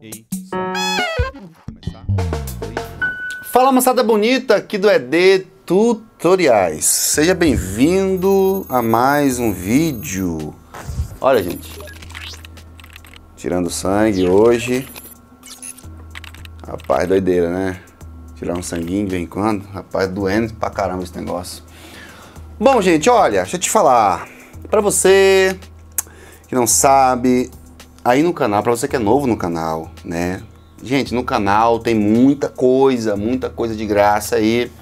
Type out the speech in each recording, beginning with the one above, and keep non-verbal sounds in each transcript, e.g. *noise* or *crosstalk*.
ei, Começar. Fala moçada bonita aqui do ED Tutoriais. Seja bem-vindo a mais um vídeo. Olha, gente. Tirando sangue hoje. Rapaz, doideira, né? Tirar um sanguinho de vez em quando. Rapaz, doendo pra caramba esse negócio. Bom, gente, olha, deixa eu te falar. Para você que não sabe, Aí no canal, para você que é novo no canal, né? Gente, no canal tem muita coisa, muita coisa de graça aí.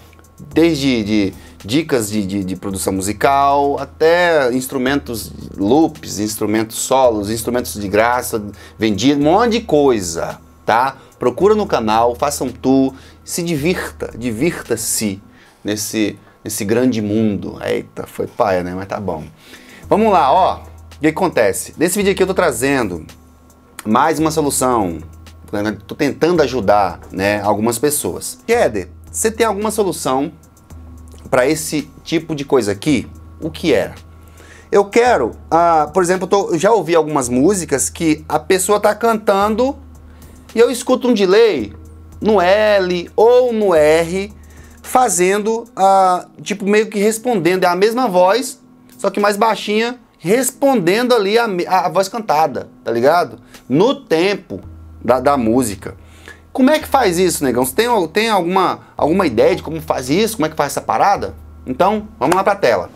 Desde de, dicas de, de, de, produção musical, até instrumentos loops, instrumentos solos, instrumentos de graça, vendido, um monte de coisa, tá? Procura no canal, faça um tour, se divirta, divirta-se nesse, nesse grande mundo. Eita, foi paia, né? Mas tá bom. Vamos lá, ó. O que acontece? Nesse vídeo aqui eu tô trazendo mais uma solução. Né? Tô tentando ajudar, né, algumas pessoas. Keder, você tem alguma solução para esse tipo de coisa aqui? O que era? É? Eu quero, ah, por exemplo, tô, já ouvi algumas músicas que a pessoa tá cantando e eu escuto um delay no L ou no R, fazendo, ah, tipo, meio que respondendo. É a mesma voz, só que mais baixinha respondendo ali a, a, a voz cantada, tá ligado? No tempo da, da música. Como é que faz isso, negão? Você tem, tem alguma, alguma ideia de como faz isso? Como é que faz essa parada? Então, vamos lá pra tela.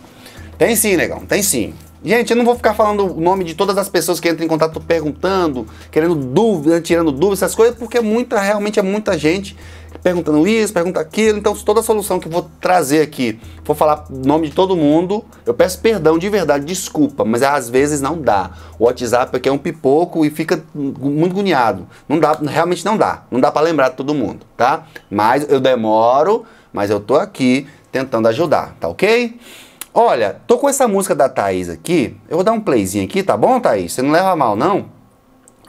Tem sim, negão, tem sim. Gente, eu não vou ficar falando o nome de todas as pessoas que entram em contato perguntando, querendo dúvida, tirando dúvidas, essas coisas, porque é muita, realmente é muita gente perguntando isso, pergunta aquilo. Então, toda solução que, vou, trazer aqui, vou falar nome de todo mundo, eu peço perdão de verdade, desculpa, mas às vezes não dá. O WhatsApp aqui é um pipoco e fica muito agoniado. Não dá, realmente não dá. Não dá para lembrar de todo mundo, tá? Mas eu demoro, mas eu tô aqui tentando ajudar, tá ok? Olha, tô com essa música da Thaís aqui. Eu vou dar um playzinho aqui, tá bom, Thaís? Você não leva mal, não?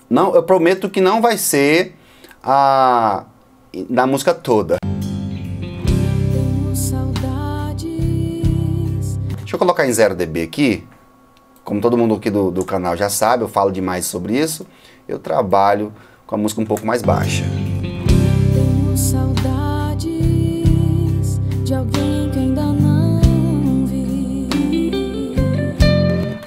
Não, eu prometo que não vai ser a da música toda. Deixa eu colocar em 0dB aqui. Como todo mundo aqui do, do canal já sabe, eu falo demais sobre isso. Eu trabalho com a música um pouco mais baixa.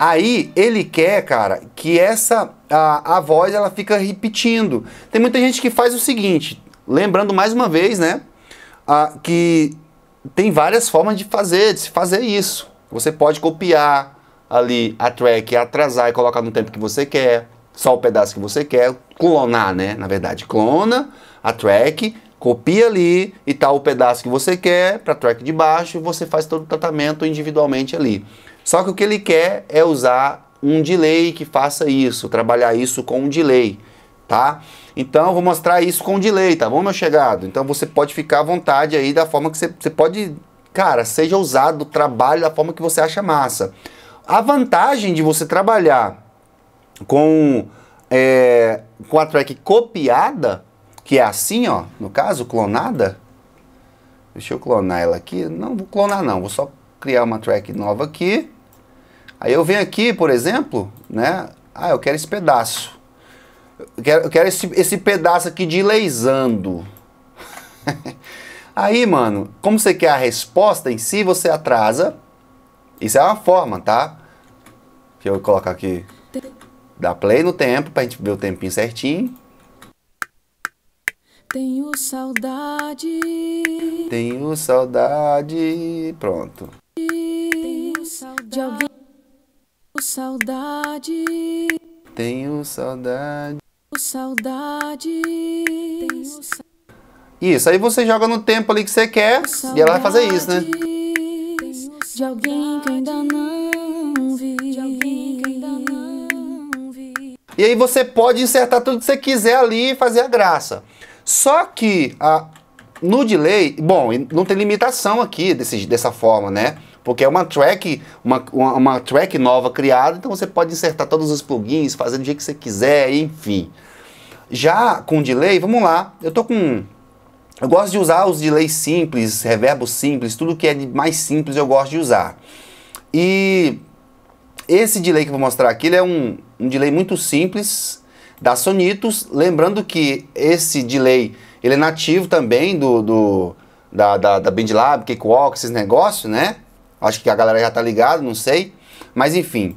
Aí ele quer, cara, que essa a, a voz ela fica repetindo. Tem muita gente que faz o seguinte, lembrando mais uma vez, né, a, que tem várias formas de fazer, de se fazer isso. Você pode copiar ali a track, atrasar e colocar no tempo que você quer, só o pedaço que você quer, clonar, né? Na verdade, clona a track, copia ali e tal tá o pedaço que você quer para a track de baixo e você faz todo o tratamento individualmente ali. Só que o que ele quer é usar um delay que faça isso, trabalhar isso com um delay, tá? Então eu vou mostrar isso com um delay, tá bom, meu chegado? Então você pode ficar à vontade aí da forma que você, você pode Cara, seja usado, trabalhe da forma que você acha massa. A vantagem de você trabalhar com, é, com a track copiada, que é assim, ó, no caso, clonada. Deixa eu clonar ela aqui. Não vou clonar não, vou só criar uma track nova aqui. Aí eu venho aqui, por exemplo, né? Ah, eu quero esse pedaço. Eu quero, eu quero esse, esse pedaço aqui de leisando. *laughs* Aí, mano, como você quer a resposta em si, você atrasa. Isso é uma forma, tá? Deixa eu colocar aqui. Dá play no tempo pra gente ver o tempinho certinho. Tenho saudade. Tenho saudade. Pronto. Tenho saudade. De alguém. Saudade. Tenho Saudade. Tenho saudade. Isso, aí você joga no tempo ali que você quer e ela vai fazer isso, né? De alguém que ainda não vi. De alguém que ainda não vi. E aí você pode insertar tudo que você quiser ali e fazer a graça. Só que a, no delay, bom, não tem limitação aqui desse, dessa forma, né? porque é uma track, uma, uma, uma, track nova criada, então você pode insertar todos os plugins, fazer do jeito que você quiser, enfim. Já com delay, vamos lá, eu tô com eu gosto de usar os delays simples, reverbos simples, tudo que é mais simples eu gosto de usar. E esse delay que eu vou mostrar aqui ele é um, um delay muito simples da Sonitos. Lembrando que esse delay ele é nativo também do, do da, da, da BandLab, Cakewalk, esses negócios, né? Acho que a galera já tá ligada, não sei. Mas enfim,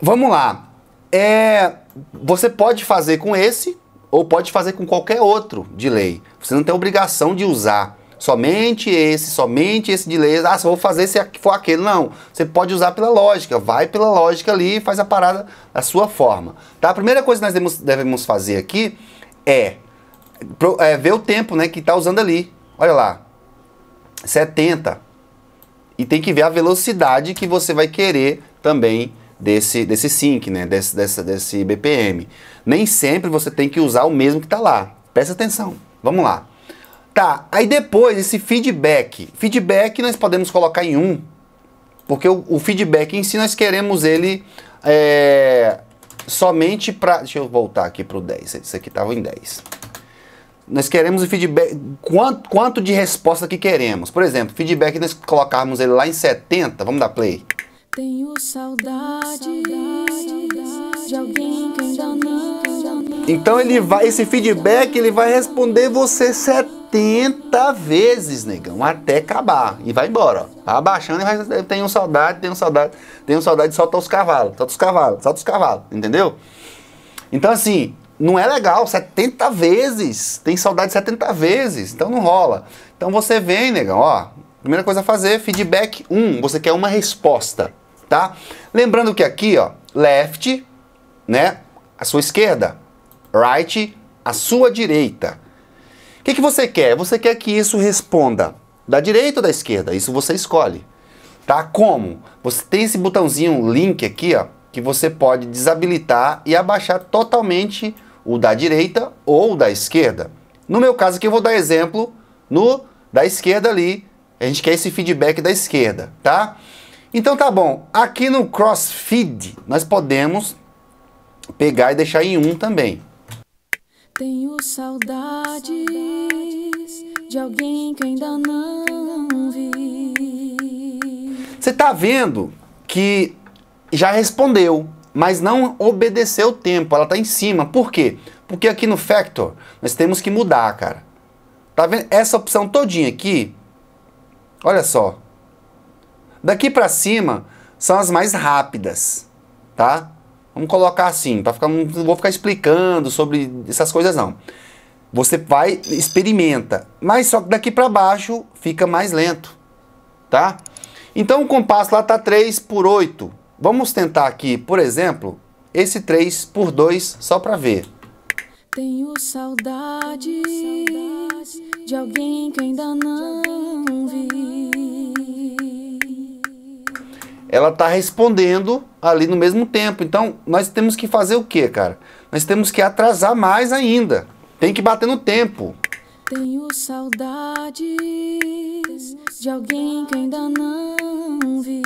vamos lá. É, você pode fazer com esse, ou pode fazer com qualquer outro de lei. Você não tem obrigação de usar somente esse, somente esse de lei. Ah, se vou fazer se for aquele. Não, você pode usar pela lógica. Vai pela lógica ali e faz a parada da sua forma. Tá? A primeira coisa que nós devemos fazer aqui é, é ver o tempo né, que está usando ali. Olha lá, 70. E tem que ver a velocidade que você vai querer também desse, desse sync, né? Desse, dessa, desse BPM. Nem sempre você tem que usar o mesmo que está lá. Presta atenção. Vamos lá. Tá, aí depois esse feedback. Feedback nós podemos colocar em um, porque o, o feedback em si nós queremos ele é, somente para. Deixa eu voltar aqui para o 10. Isso aqui estava em 10. Nós queremos o feedback. Quanto, quanto de resposta que queremos? Por exemplo, feedback nós colocarmos ele lá em 70. Vamos dar play. Tenho saudade, de alguém que ainda não. Então ele vai, esse feedback ele vai responder você 70 vezes, negão, até acabar. E vai embora, ó. Vai abaixando e vai. Tem um saudade, tem um saudade, tem um saudade, solta os cavalos, solta os cavalos, solta os cavalos, entendeu? Então assim, não é legal, 70 vezes. Tem saudade 70 vezes, então não rola. Então você vem, negão, ó. Primeira coisa a fazer, feedback 1. Um, você quer uma resposta tá? Lembrando que aqui, ó, left, né, a sua esquerda, right, a sua direita. O que, que você quer? Você quer que isso responda da direita ou da esquerda? Isso você escolhe, tá? Como? Você tem esse botãozinho link aqui, ó, que você pode desabilitar e abaixar totalmente o da direita ou da esquerda. No meu caso aqui eu vou dar exemplo no da esquerda ali. A gente quer esse feedback da esquerda, tá? Então tá bom, aqui no crossfeed nós podemos pegar e deixar em um também. Tenho saudades de alguém que ainda não vi. Você tá vendo que já respondeu, mas não obedeceu o tempo, ela tá em cima. Por quê? Porque aqui no factor nós temos que mudar, cara. Tá vendo? Essa opção todinha aqui, olha só, Daqui para cima são as mais rápidas, tá? Vamos colocar assim, para ficar não vou ficar explicando sobre essas coisas não. Você vai experimenta, mas só que daqui para baixo fica mais lento, tá? Então o compasso lá tá 3 por 8. Vamos tentar aqui, por exemplo, esse 3 por 2 só para ver. Tenho saudade de alguém que ainda não ela está respondendo ali no mesmo tempo. Então, nós temos que fazer o que, cara? Nós temos que atrasar mais ainda. Tem que bater no tempo. Tenho saudades de alguém que ainda não vi.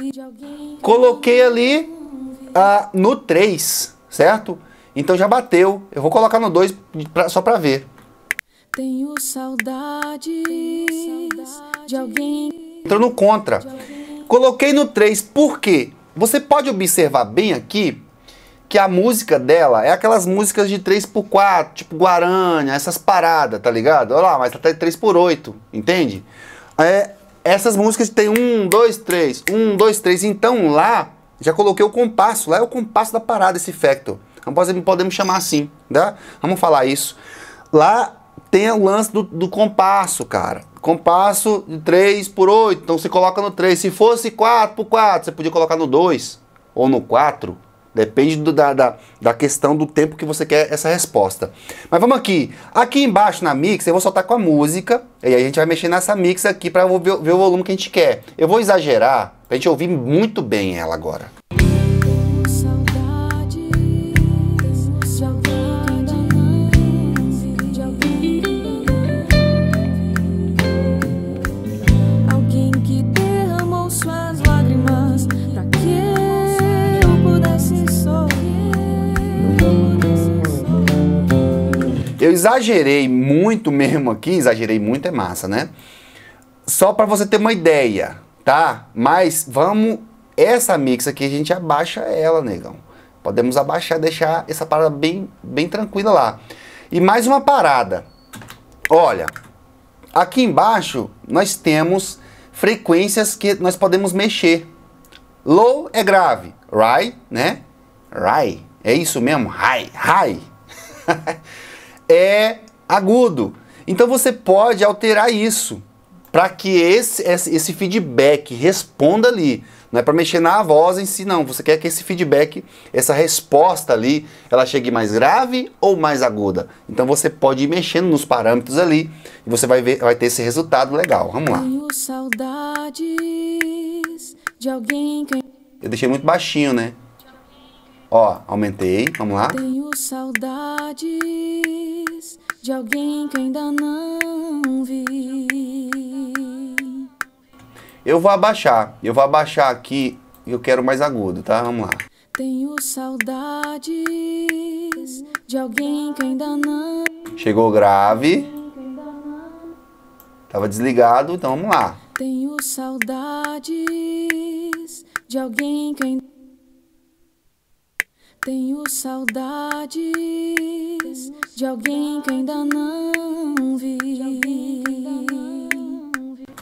Coloquei ali ah, no 3, certo? Então já bateu. Eu vou colocar no 2 só para ver. Tenho saudades de alguém. Entrou no contra. Coloquei no 3 por quê? você pode observar bem aqui que a música dela é aquelas músicas de 3x4, tipo Guaranha, essas paradas, tá ligado? Olha lá, mas até tá 3x8, entende? É, essas músicas tem 1, 2, 3, 1, 2, 3. Então lá, já coloquei o compasso, lá é o compasso da parada, esse factor. Então, podemos, podemos chamar assim, tá? Vamos falar isso. Lá tem o lance do, do compasso, cara. Compasso de 3 por 8, então você coloca no 3. Se fosse 4 por 4, você podia colocar no 2 ou no 4. Depende do, da, da, da, questão do tempo que você quer essa resposta. Mas vamos aqui. Aqui embaixo na mix, eu vou soltar com a música. E aí a gente vai mexer nessa mix aqui para ver, ver o volume que a gente quer. Eu vou exagerar para a gente ouvir muito bem ela agora. Eu exagerei muito mesmo aqui, exagerei muito é massa, né? Só para você ter uma ideia, tá? Mas vamos, essa mix aqui a gente abaixa ela, negão. Podemos abaixar, deixar essa parada bem, bem tranquila lá. E mais uma parada. Olha, aqui embaixo nós temos frequências que nós podemos mexer. Low é grave, right, né? Right, é isso mesmo, high, high. *laughs* é agudo. Então você pode alterar isso para que esse, esse, feedback responda ali. Não é para mexer na voz em si, não. Você quer que esse feedback, essa resposta ali, ela chegue mais grave ou mais aguda. Então você pode ir mexendo nos parâmetros ali e você vai, ver, vai ter esse resultado legal. Vamos lá. Eu deixei muito baixinho, né? Ó, aumentei, vamos lá. Tenho saudades de alguém que ainda não vi. Eu vou abaixar, eu vou abaixar aqui, eu quero mais agudo, tá? Vamos lá. Tenho saudades de alguém que ainda não. Chegou grave. Tava desligado, então vamos lá. Tenho saudades de alguém que ainda. Tenho saudades de alguém que ainda não vi.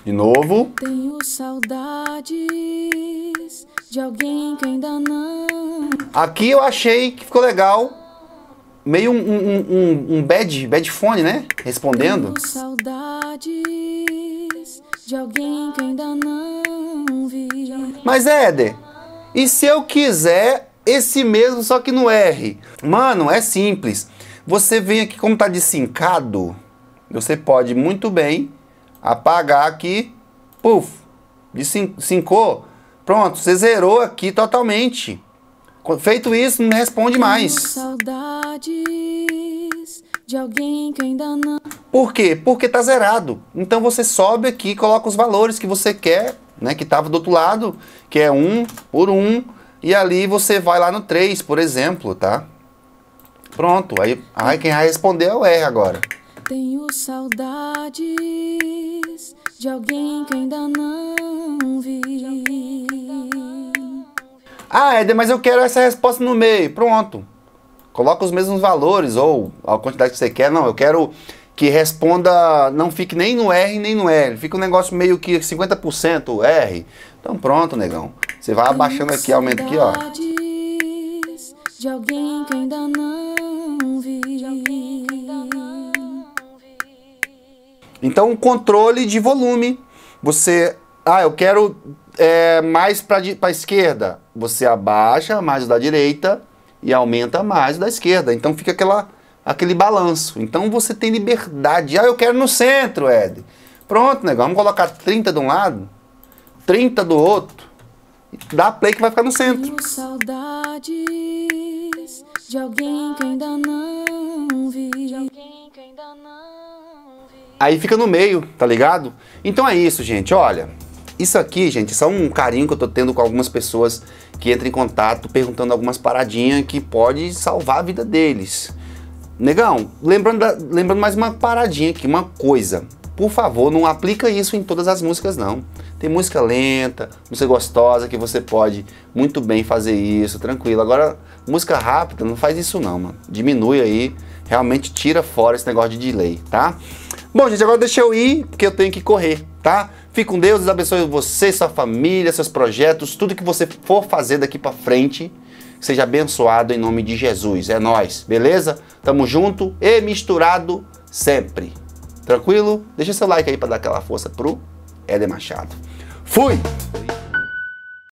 De novo. Tenho saudades de alguém que ainda não. Aqui eu achei que ficou legal. Meio um, um, um, um bad, bad fone, né? Respondendo. Tenho saudades de alguém que ainda não vi. Mas é, Eder. e se eu quiser esse mesmo, só que no R. Mano, é simples. Você vem aqui, como tá desincado, você pode muito bem apagar aqui, puf, desincou, pronto, você zerou aqui totalmente. Feito isso, não responde mais. Saudades de alguém que ainda não... Por quê? Porque tá zerado. Então você sobe aqui, coloca os valores que você quer, né, que tava do outro lado, que é um por um, e ali você vai lá no 3, por exemplo, tá? Pronto, aí, aí quem vai responder é o R agora. Tenho saudades de alguém que ainda não vi. Ah, Éder, mas eu quero essa resposta no meio. Pronto. Coloca os mesmos valores ou a quantidade que você quer. Não, eu quero que responda, não fique nem no R nem no L. Fica um negócio meio que 50% R. Então pronto, negão. Você vai abaixando aqui, aumenta aqui, ó. De alguém que ainda não vi. Então, controle de volume. Você, ah, eu quero é, mais para esquerda. Você abaixa mais da direita e aumenta mais da esquerda. Então fica aquela, aquele balanço. Então você tem liberdade. Ah, eu quero no centro, Ed. Pronto, negão. Vamos colocar 30 de um lado, 30 do outro dá play que vai ficar no centro. Tenho saudades de alguém que ainda não vi. Aí fica no meio, tá ligado? Então é isso, gente. Olha, isso aqui, gente, só é um carinho que eu tô tendo com algumas pessoas que entram em contato perguntando algumas paradinhas que pode salvar a vida deles. Negão, lembrando, lembrando mais uma paradinha aqui, uma coisa. Por favor, não aplica isso em todas as músicas não. Tem música lenta, música gostosa que você pode muito bem fazer isso, tranquilo. Agora, música rápida, não faz isso não, mano. Diminui aí, realmente tira fora esse negócio de delay, tá? Bom, gente, agora deixa eu ir, porque eu tenho que correr, tá? Fique com Deus, Deus abençoe você, sua família, seus projetos, tudo que você for fazer daqui para frente, seja abençoado em nome de Jesus. É nós, beleza? Tamo junto e misturado sempre. Tranquilo? Deixa seu like aí para dar aquela força pro Éder Machado. Fui!